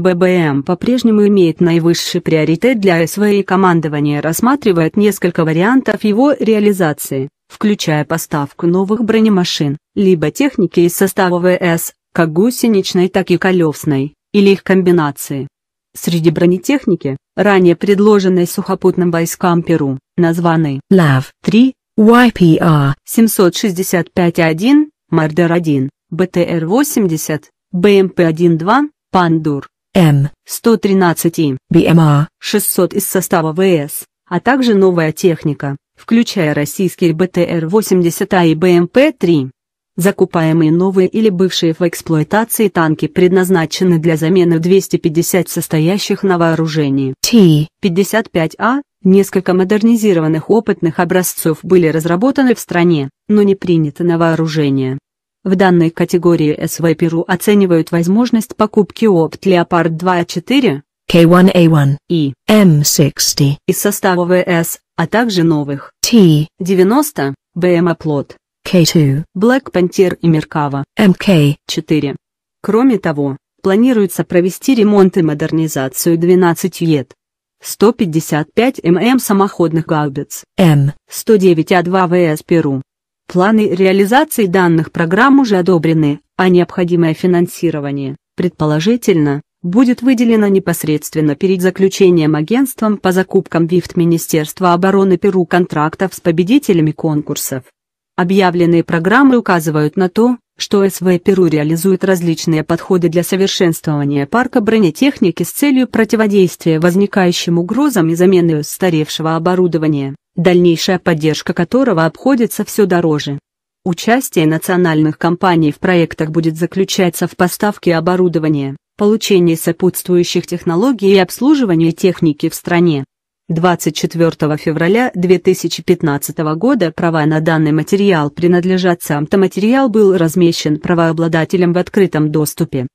ББМ по-прежнему имеет наивысший приоритет для СВ и командование рассматривает несколько вариантов его реализации, включая поставку новых бронемашин, либо техники из состава ВС, как гусеничной, так и колесной, или их комбинации. Среди бронетехники, ранее предложенной сухопутным войскам Перу, названы ЛАВ-3, YPR 765-1, Мардер-1, БТР-80, БМП-1-2, Пандур, М 113, БМА 600 из состава ВС, а также новая техника, включая российский БТР-80А и БМП-3. Закупаемые новые или бывшие в эксплуатации танки предназначены для замены 250 состоящих на вооружении Т-55А. Несколько модернизированных опытных образцов были разработаны в стране, но не приняты на вооружение. В данной категории СВ-Перу оценивают возможность покупки опт Leopard 2.4, K1A1 и M60 из состава ВС, а также новых T90, BM Upload, K2, Black Panther и Меркава, MK4. Кроме того, планируется провести ремонт и модернизацию 12 ЕД. 155 ММ самоходных гаубиц М109А2 ВС Перу Планы реализации данных программ уже одобрены, а необходимое финансирование, предположительно, будет выделено непосредственно перед заключением агентством по закупкам ВИФТ Министерства обороны Перу контрактов с победителями конкурсов. Объявленные программы указывают на то, что СВ Перу реализует различные подходы для совершенствования парка бронетехники с целью противодействия возникающим угрозам и замены устаревшего оборудования дальнейшая поддержка которого обходится все дороже. Участие национальных компаний в проектах будет заключаться в поставке оборудования, получении сопутствующих технологий и обслуживании техники в стране. 24 февраля 2015 года права на данный материал принадлежат Самто. материал был размещен правообладателем в открытом доступе.